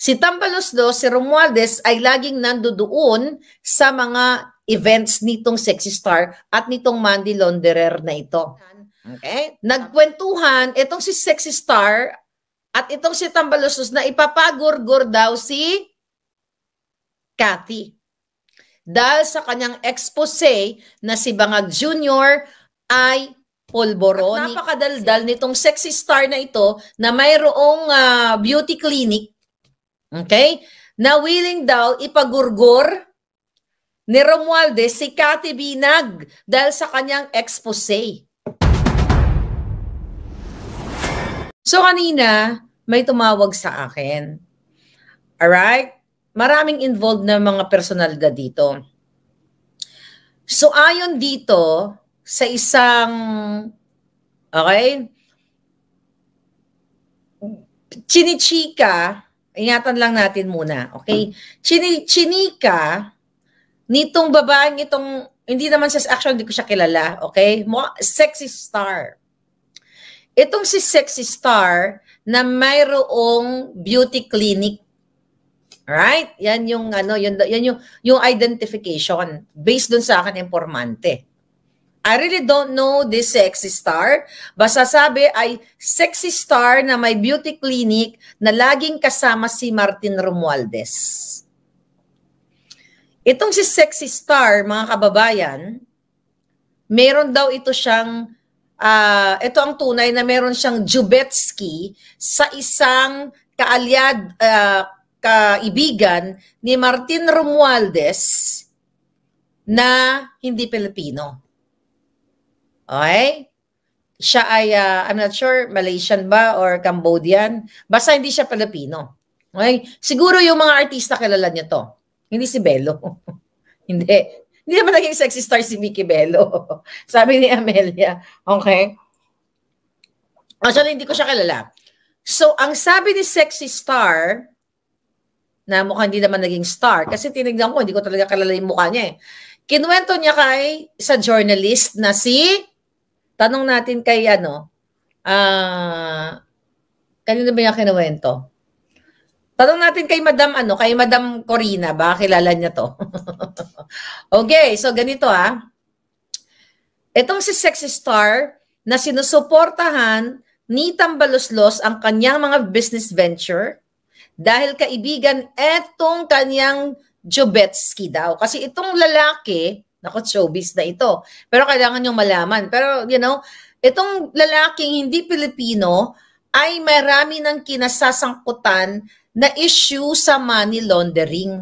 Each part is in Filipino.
Si Tambalos do, si Romualdez ay laging nandoon sa mga events nitong Sexy Star at nitong Mandy Launderer na ito. Okay? Nagkwentuhan, itong si Sexy Star at itong si Tambalosos na ipapagurgur daw si Kathy. Dahil sa kanyang expose na si Bangag Jr. ay polboronic. Napakadaldal nitong sexy star na ito na mayroong uh, beauty clinic Okay? Na willing daw ipagurgor ni Romualdez si Cathy Binag dahil sa kanyang expose. So kanina, may tumawag sa akin. Alright? Maraming involved na mga personalidad dito. So ayon dito sa isang okay? Chinichika ingatan lang natin muna, okay? Hmm. Chini, chinika nitong babaeng itong, hindi naman siya, actually hindi ko siya kilala, okay? sexy star. Itong si sexy star na mayroong beauty clinic. Right? Yan yung ano, yun, yan yung yung identification based dun sa akin informante. I really don't know this sexy star. Basta sabi ay sexy star na may beauty clinic na laging kasama si Martin Romualdez. Itong si sexy star, mga kababayan, meron daw ito siyang, uh, ito ang tunay na meron siyang Jubetsky sa isang kaalyad, uh, kaibigan ni Martin Romualdez na hindi Pilipino. Okay? Siya ay, uh, I'm not sure, Malaysian ba or Cambodian. Basta hindi siya Pilipino. Okay? Siguro yung mga artista kilala niya to. Hindi si Bello. hindi. Hindi naman naging sexy star si Vicky Bello. Sabi ni Amelia. Okay? Actually, hindi ko siya kilala. So, ang sabi ni Sexy Star, na mukhang hindi naman naging star, kasi tinignan ko, hindi ko talaga kilala yung mukha niya eh. Kinuwento niya kay sa journalist na si Tanong natin kay ano, ah, uh, kanino ba niya kinuwento? Tanong natin kay Madam ano, kay Madam Corina, ba kilala niya to. okay, so ganito ha. Ah. Itong si Sexy Star na sinusuportahan ni Tambaloslos ang kanyang mga business venture dahil kaibigan etong kanyang Jobetski daw. Kasi itong lalaki, Nako, showbiz na ito. Pero kailangan yung malaman. Pero, you know, itong lalaking hindi Pilipino ay marami ng kinasasangkutan na issue sa money laundering.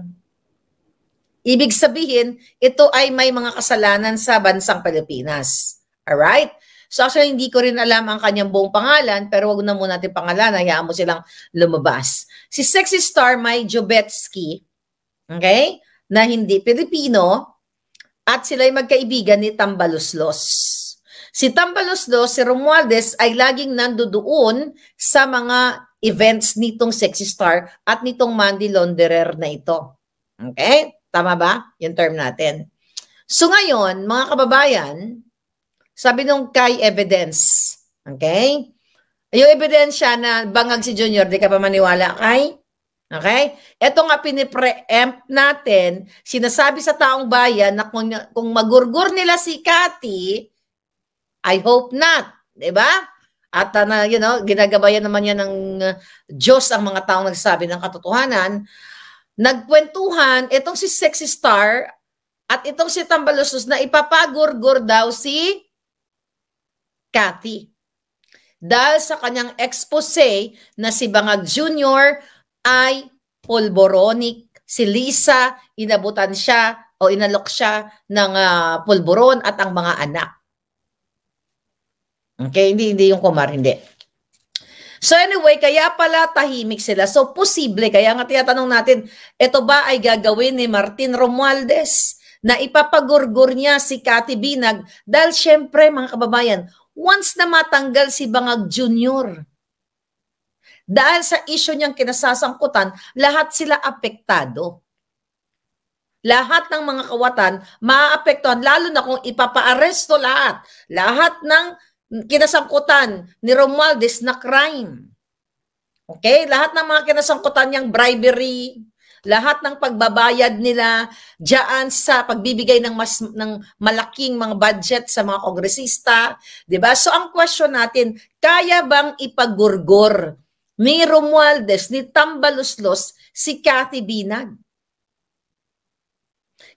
Ibig sabihin, ito ay may mga kasalanan sa bansang Pilipinas. Alright? So actually, hindi ko rin alam ang kanyang buong pangalan, pero wag na muna natin pangalan, hayaan mo silang lumabas. Si Sexy Star May Jobetsky, okay, na hindi Pilipino, at sila'y magkaibigan ni Tambaloslos. Si Tambaluslos, si Romualdez ay laging nandoon sa mga events nitong Sexy Star at nitong Mandy Launderer na ito. Okay? Tama ba yung term natin? So ngayon, mga kababayan, sabi nung kay evidence, okay? Yung ebidensya na bangag si Junior, di ka pa maniwala kay? Okay? Ito nga pinipreempt natin, sinasabi sa taong bayan na kung, kung magurgur nila si Kati, I hope not. ba? Diba? At uh, you know, ginagabayan naman yan ng uh, Diyos ang mga taong nagsabi ng katotohanan. Nagkwentuhan, itong si Sexy Star at itong si Tambalusos na ipapagurgur daw si Cathy. Dahil sa kanyang expose na si Bangag Jr ay polboronic. Si Lisa, inabutan siya o inalok siya ng uh, ah, polboron at ang mga anak. Okay, hindi, hindi yung kumar, hindi. So anyway, kaya pala tahimik sila. So posible, kaya nga tinatanong natin, ito ba ay gagawin ni Martin Romualdez na ipapagurgur niya si Cathy Binag? Dahil syempre mga kababayan, once na matanggal si Bangag Jr., dahil sa issue niyang kinasasangkutan, lahat sila apektado. Lahat ng mga kawatan maaapektuhan, lalo na kung ipapaaresto lahat. Lahat ng kinasangkutan ni Romualdez na crime. Okay? Lahat ng mga kinasangkutan niyang bribery, lahat ng pagbabayad nila diyan sa pagbibigay ng mas ng malaking mga budget sa mga kongresista, 'di ba? So ang question natin, kaya bang ipagurgor ni Romualdez, ni Tambaluslos, si Cathy Binag.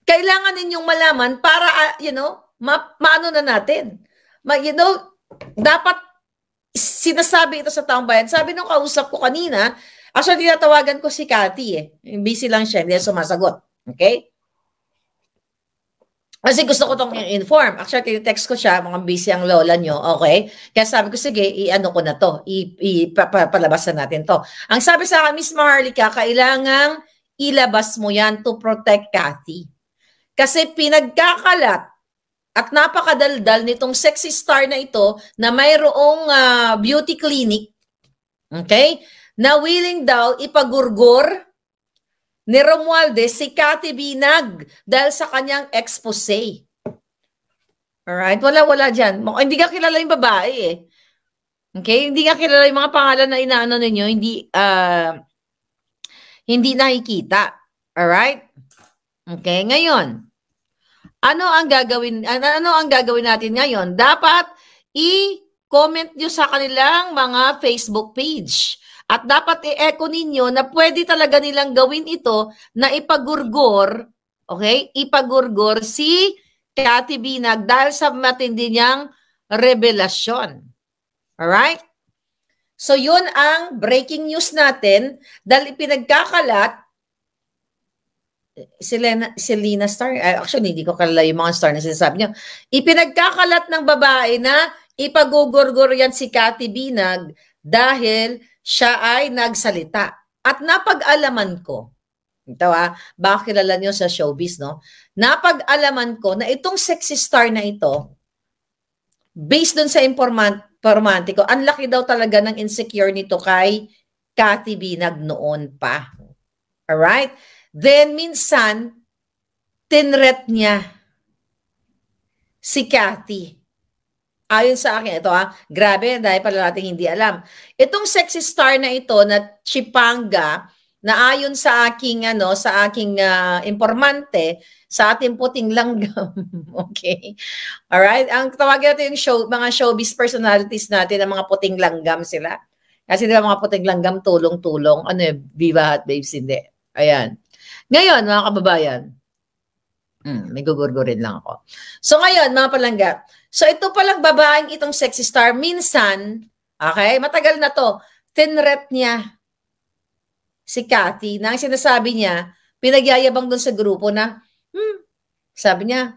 Kailangan ninyong malaman para, ah, you know, ma maano na natin. Ma you know, dapat sinasabi ito sa taong bayan. Sabi nung kausap ko kanina, actually tinatawagan ko si Cathy eh. Busy lang siya, hindi sumasagot. Okay? Kasi gusto ko tong i-inform. Actually, text ko siya, mga busy ang lola nyo, okay? Kaya sabi ko, sige, i-ano ko na to, ipapalabas na natin to. Ang sabi sa akin, Miss Maharlika, kailangang ilabas mo yan to protect Kathy. Kasi pinagkakalat at napakadaldal nitong sexy star na ito na mayroong uh, beauty clinic, okay, na willing daw ipagurgor ni Romualdez si Cathy Binag dahil sa kanyang expose. Alright? Wala-wala dyan. Hindi ka kilala yung babae eh. Okay? Hindi nga kilala yung mga pangalan na inaano ninyo. Hindi, uh, hindi nakikita. Alright? Okay? Ngayon, ano ang gagawin ano ang gagawin natin ngayon? Dapat i-comment niyo sa kanilang mga Facebook page at dapat i-echo ninyo na pwede talaga nilang gawin ito na ipagurgor, okay? Ipagurgor si Cathy Binag dahil sa matindi niyang revelasyon. Alright? So yun ang breaking news natin dahil pinagkakalat eh, Selena, Selena Star, eh, actually hindi ko kalala yung mga star na sinasabi niyo, ipinagkakalat ng babae na ipagugurgur yan si Cathy Binag dahil siya ay nagsalita. At napag-alaman ko, ito ah, baka kilala nyo sa showbiz, no? Napag-alaman ko na itong sexy star na ito, based dun sa informant, informante ko, ang laki daw talaga ng insecure nito kay Cathy Binag noon pa. Alright? Then minsan, tinret niya si Cathy ayon sa akin, ito ha, ah, grabe dahil pala natin hindi alam. Itong sexy star na ito na Chipanga, na ayon sa aking ano sa aking uh, impormante sa ating puting langgam okay all right ang tawagin natin yung show mga showbiz personalities natin ang mga puting langgam sila kasi di ba mga puting langgam tulong-tulong ano eh viva hot babes hindi ayan ngayon mga kababayan hmm, may gugurgurin lang ako so ngayon mga palangga So ito palang babaeng itong sexy star, minsan, okay, matagal na to, tinret niya si Cathy na ang sinasabi niya, pinagyayabang doon sa grupo na, hmm, sabi niya,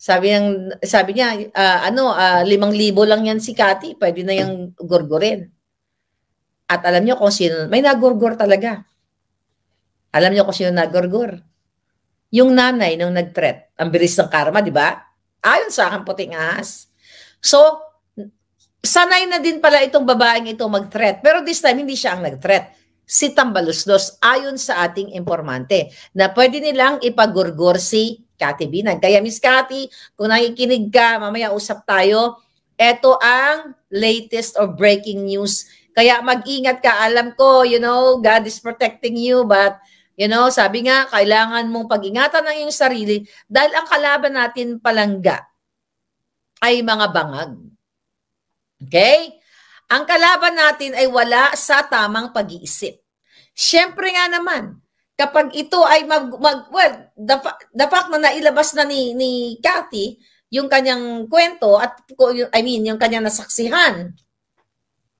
sabi niya, sabi niya, uh, ano, uh, limang libo lang yan si Cathy, pwede na yung gurgurin. At alam niyo kung sino, may nagurgur talaga. Alam niyo kung sino nagurgur. Yung nanay nung nag-threat, ang bilis ng karma, di ba? Ayon sa akin, puting ahas. So, sanay na din pala itong babaeng ito mag-threat. Pero this time, hindi siya ang nag-threat. Si Tambalusdos, ayon sa ating informante, na pwede nilang ipagurgur si Cathy Binag. Kaya Miss Cathy, kung nakikinig ka, mamaya usap tayo. Ito ang latest or breaking news. Kaya mag-ingat ka. Alam ko, you know, God is protecting you, but You know, sabi nga, kailangan mong pag-ingatan ang iyong sarili dahil ang kalaban natin palangga ay mga bangag. Okay? Ang kalaban natin ay wala sa tamang pag-iisip. Siyempre nga naman, kapag ito ay mag, mag well, the, the fact na nailabas na ni, ni Cathy yung kanyang kwento at I mean, yung kanyang nasaksihan,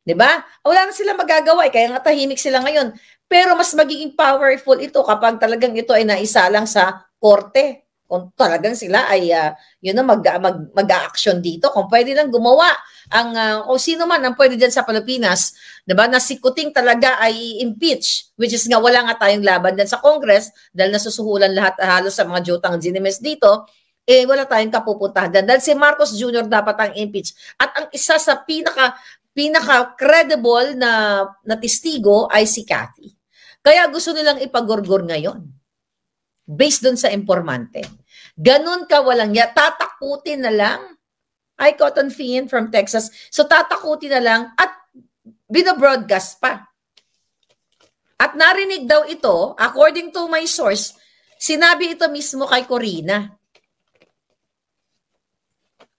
'di ba? Wala na silang magagawa, eh, kaya nga tahimik sila ngayon. Pero mas magiging powerful ito kapag talagang ito ay naisalang sa korte. Kung talagang sila ay uh, yun na mag, mag, mag-action dito. Kung pwede lang gumawa ang uh, o sino man ang pwede diyan sa Pilipinas, 'di ba? Na si Kuting talaga ay impeach, which is nga wala nga tayong laban diyan sa Congress dahil nasusuhulan lahat halos sa mga jutang ginimes dito eh wala tayong kapupuntahan dyan. Dahil si Marcos Jr. dapat ang impeach. At ang isa sa pinaka pinaka credible na na testigo ay si Cathy. Kaya gusto nilang ipagorgor ngayon. Based doon sa impormante. Ganun ka walang ya. Tatakutin na lang. I cotton fiend from Texas. So tatakutin na lang at binabroadcast pa. At narinig daw ito, according to my source, sinabi ito mismo kay Corina.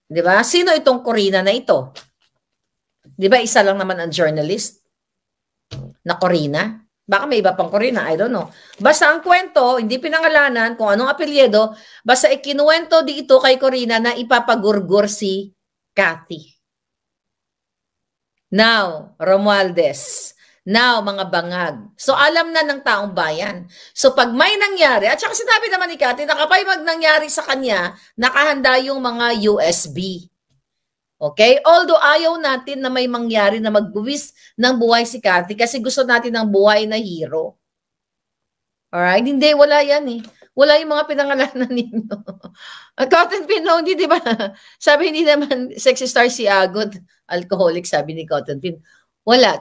'Di ba? Sino itong Corina na ito? 'Di ba isa lang naman ang journalist na Corina? Baka may iba pang Corina, I don't know. Basta ang kwento, hindi pinangalanan kung anong apelyedo, basta ikinuwento dito kay Corina na ipapagurgur si Kathy. Now, Romualdez. Now, mga bangag. So, alam na ng taong bayan. So, pag may nangyari, at saka sinabi naman ni Kathy, nakapay mag nangyari sa kanya, nakahanda yung mga USB. Okay? Although ayaw natin na may mangyari na magbuwis ng buhay si Kathy kasi gusto natin ng buhay na hero. Alright? Hindi, wala yan eh. Wala yung mga pinangalanan ninyo. Cotton Pin, no, hindi, di ba? Sabi, hindi naman sexy star si Agot. Alcoholic, sabi ni Cotton Pin. Wala.